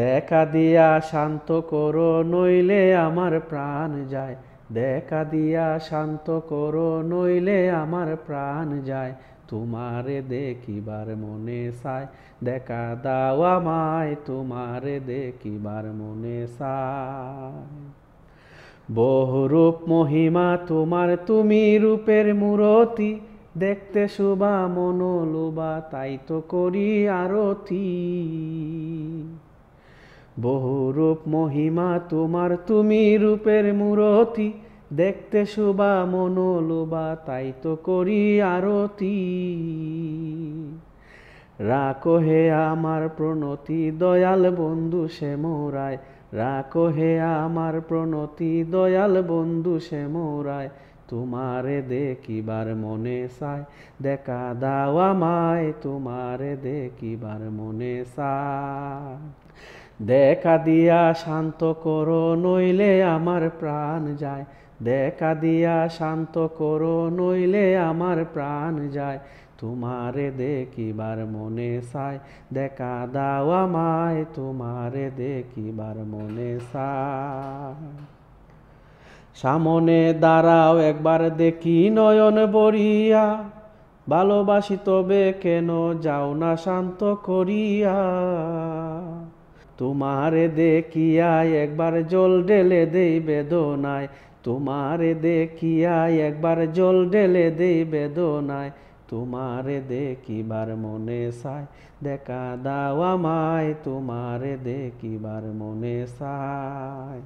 দেখা দিয়া শান্ত করো নইলে আমার প্রাণ যায় দেখা দিয়া শান্ত করো নইলে আমার প্রাণ যায় তোমারে দেখিবার মনে সায় দেখা দাও আমায় তোমারে দেখিবার মনে সায় বহুরূপ মহিমা তোমার তুমি রূপের মূরতি দেখতে শুভা মনোলোবা তাই তো করি আরতি বহু রূপ মহিমা তোমার তুমি রূপের মূরতি দেখতে শোভা মনোলোবা তাই তো করি আরতি রাখো হে আমার প্রণতি দয়াল বন্ধু শ্যামরায় রাখো হে আমার প্রণতি দয়াল বন্ধু মোরায় তোমারে দেখিবার মনে সায় দেখা দাও আমায় তোমারে দেখিবার মনে সায় দেখা দিয়া শান্ত করো নইলে আমার প্রাণ যায় দেখা দিয়া শান্ত করো নইলে আমার প্রাণ যায় তোমারে দেখিবার মনে চায় দেখা দাও আমায় তোমারে দেখিবার মনে চায় সামনে দাঁড়াও একবার দেখি নয়ন বরিয়া ভালোবাসি তবে কেন যাও না শান্ত করিয়া তোমারে দেখিয়ায় একবার জল ঢেলে দেই বেদনায় তোমারে দেখিয়ায় একবার জল ঢেলে দেই বেদনায় তোমারে দেখিবার মনে সায় দেখা দাও আমায় তোমারে দেখিবার মনে সায়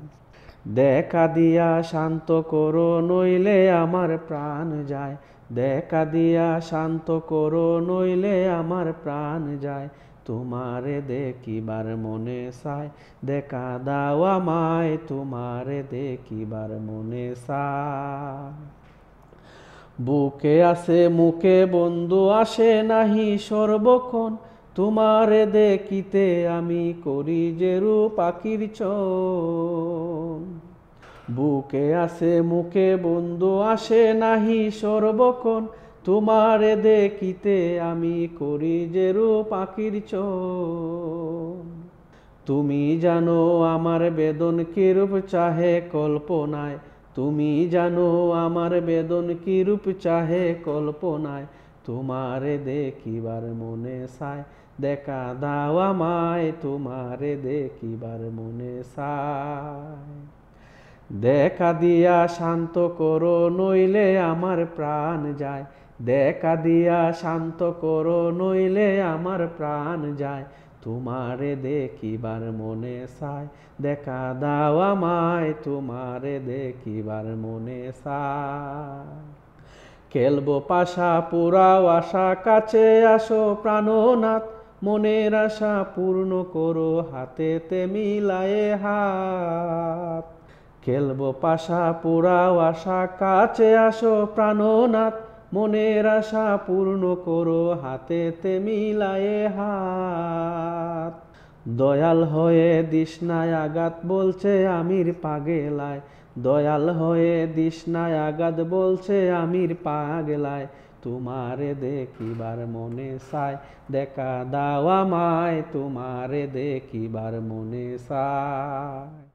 দেখা দিয়া শান্ত করো নইলে আমার প্রাণ যায় দেখা দিয়া শান্ত করো নইলে আমার প্রাণ যায় তোমারে দেখিবার মনে চায় দেখা দাও আমায় তোমারে দেখিবার মনে চায় বুকে আসে মুখে বন্ধু আসে নাহি সর্বক্ষণ তোমারে দেখিতে আমি করি যেরু পাখির চ বুকে আসে মুখে বন্ধু আসে নাহি সর্বক্ষণ তোমার দেখিতে আমি করি যে পাখির চ তুমি জানো আমার বেদন কিরূপ চাহে কল্পনায় তুমি জানো আমার বেদন কিরূপ চাহে কল্পনায় তোমারে দেখিবার মনে সায় দেখা দাওয়া মায় তোমারে দেখিবার মনে সায় দেখা দিয়া শান্ত করো নইলে আমার প্রাণ যায় দেখা দিয়া শান্ত করো নইলে আমার প্রাণ যায় তোমারে দেখিবার মনে সায় দেখা দাও আমায় তোমারে দেখিবার মনে সায় খেলব পাশা পুরাও আশা কাছে আসো প্রাণনাথ মনের আশা পূর্ণ করো হাতেতে মিলায়ে হাত খেলব পাশা পুরাও আশা কাছে আসো প্রাণনাথ মনের আশা পূর্ণ করো তে মিলায়ে হাত দয়াল হয়ে দিশনায় আঘাত বলছে আমির পাগেলায় দয়াল হয়ে দিশনায় আঘাত বলছে আমির পাগেলায় তোমারে দেখিবার মনে সায় দেখা দাওয়া মায় তোমারে দেখিবার মনে সায়